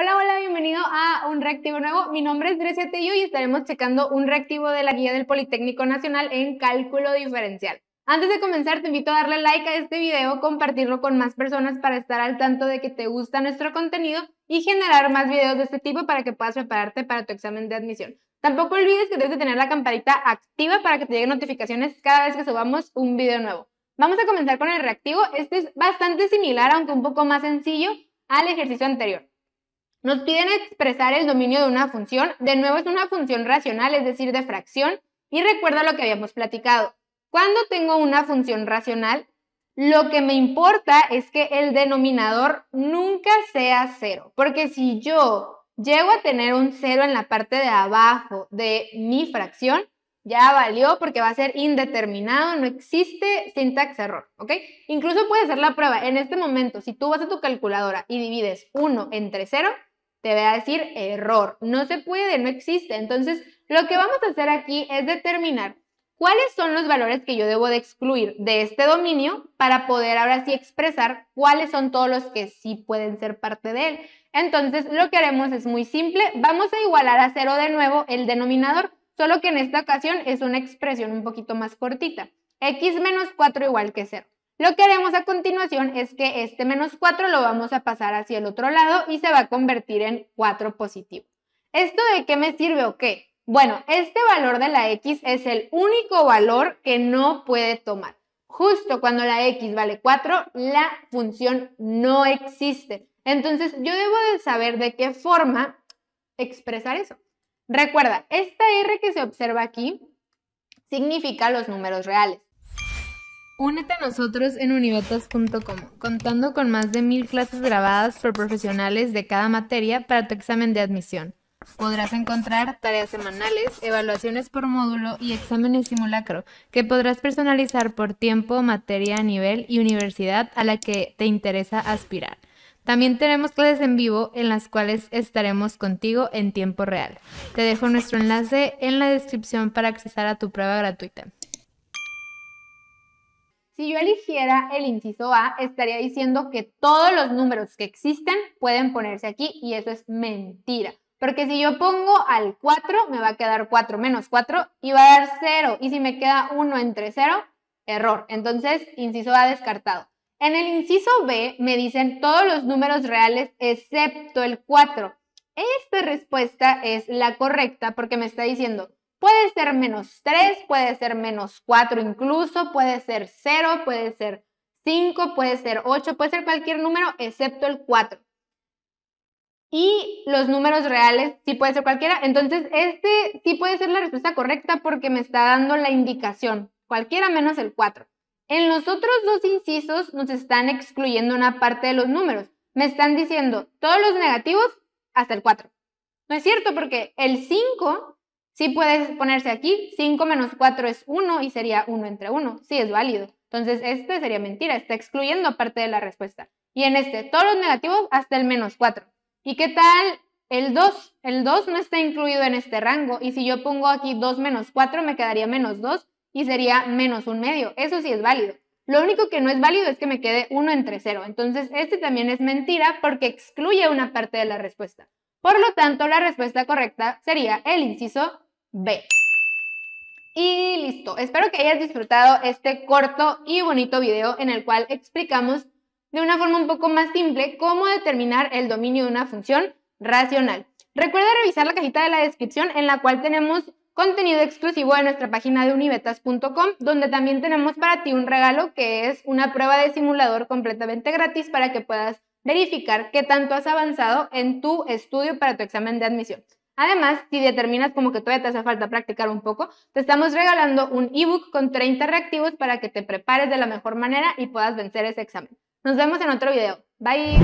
Hola, hola, bienvenido a un reactivo nuevo. Mi nombre es Grecia Tello y estaremos checando un reactivo de la guía del Politécnico Nacional en cálculo diferencial. Antes de comenzar, te invito a darle like a este video, compartirlo con más personas para estar al tanto de que te gusta nuestro contenido y generar más videos de este tipo para que puedas prepararte para tu examen de admisión. Tampoco olvides que debes de tener la campanita activa para que te lleguen notificaciones cada vez que subamos un video nuevo. Vamos a comenzar con el reactivo. Este es bastante similar, aunque un poco más sencillo, al ejercicio anterior. Nos piden expresar el dominio de una función. De nuevo es una función racional, es decir, de fracción. Y recuerda lo que habíamos platicado. Cuando tengo una función racional, lo que me importa es que el denominador nunca sea cero. Porque si yo llego a tener un cero en la parte de abajo de mi fracción, ya valió porque va a ser indeterminado, no existe syntax error, ¿ok? Incluso puedes hacer la prueba en este momento, si tú vas a tu calculadora y divides 1 entre 0, te voy a decir error, no se puede, no existe. Entonces, lo que vamos a hacer aquí es determinar cuáles son los valores que yo debo de excluir de este dominio para poder ahora sí expresar cuáles son todos los que sí pueden ser parte de él. Entonces, lo que haremos es muy simple, vamos a igualar a cero de nuevo el denominador, solo que en esta ocasión es una expresión un poquito más cortita. x menos 4 igual que 0. Lo que haremos a continuación es que este menos 4 lo vamos a pasar hacia el otro lado y se va a convertir en 4 positivo. ¿Esto de qué me sirve o qué? Bueno, este valor de la X es el único valor que no puede tomar. Justo cuando la X vale 4, la función no existe. Entonces, yo debo de saber de qué forma expresar eso. Recuerda, esta R que se observa aquí significa los números reales. Únete a nosotros en univetas.com, contando con más de mil clases grabadas por profesionales de cada materia para tu examen de admisión. Podrás encontrar tareas semanales, evaluaciones por módulo y exámenes simulacro que podrás personalizar por tiempo, materia, nivel y universidad a la que te interesa aspirar. También tenemos clases en vivo en las cuales estaremos contigo en tiempo real. Te dejo nuestro enlace en la descripción para accesar a tu prueba gratuita. Si yo eligiera el inciso A, estaría diciendo que todos los números que existen pueden ponerse aquí y eso es mentira. Porque si yo pongo al 4, me va a quedar 4 menos 4 y va a dar 0. Y si me queda 1 entre 0, error. Entonces, inciso A descartado. En el inciso B me dicen todos los números reales excepto el 4. Esta respuesta es la correcta porque me está diciendo Puede ser menos 3, puede ser menos 4 incluso, puede ser 0, puede ser 5, puede ser 8, puede ser cualquier número excepto el 4. Y los números reales sí puede ser cualquiera. Entonces, este sí puede ser la respuesta correcta porque me está dando la indicación, cualquiera menos el 4. En los otros dos incisos nos están excluyendo una parte de los números. Me están diciendo todos los negativos hasta el 4. No es cierto porque el 5 si puedes ponerse aquí, 5 menos 4 es 1 y sería 1 entre 1. Sí, es válido. Entonces, este sería mentira, está excluyendo parte de la respuesta. Y en este, todos los negativos hasta el menos 4. ¿Y qué tal el 2? El 2 no está incluido en este rango. Y si yo pongo aquí 2 menos 4, me quedaría menos 2 y sería menos un medio. Eso sí es válido. Lo único que no es válido es que me quede 1 entre 0. Entonces, este también es mentira porque excluye una parte de la respuesta. Por lo tanto, la respuesta correcta sería el inciso B. Y listo, espero que hayas disfrutado este corto y bonito video en el cual explicamos de una forma un poco más simple cómo determinar el dominio de una función racional. Recuerda revisar la cajita de la descripción en la cual tenemos contenido exclusivo de nuestra página de unibetas.com donde también tenemos para ti un regalo que es una prueba de simulador completamente gratis para que puedas verificar qué tanto has avanzado en tu estudio para tu examen de admisión. Además, si determinas como que todavía te hace falta practicar un poco, te estamos regalando un ebook con 30 reactivos para que te prepares de la mejor manera y puedas vencer ese examen. Nos vemos en otro video. Bye.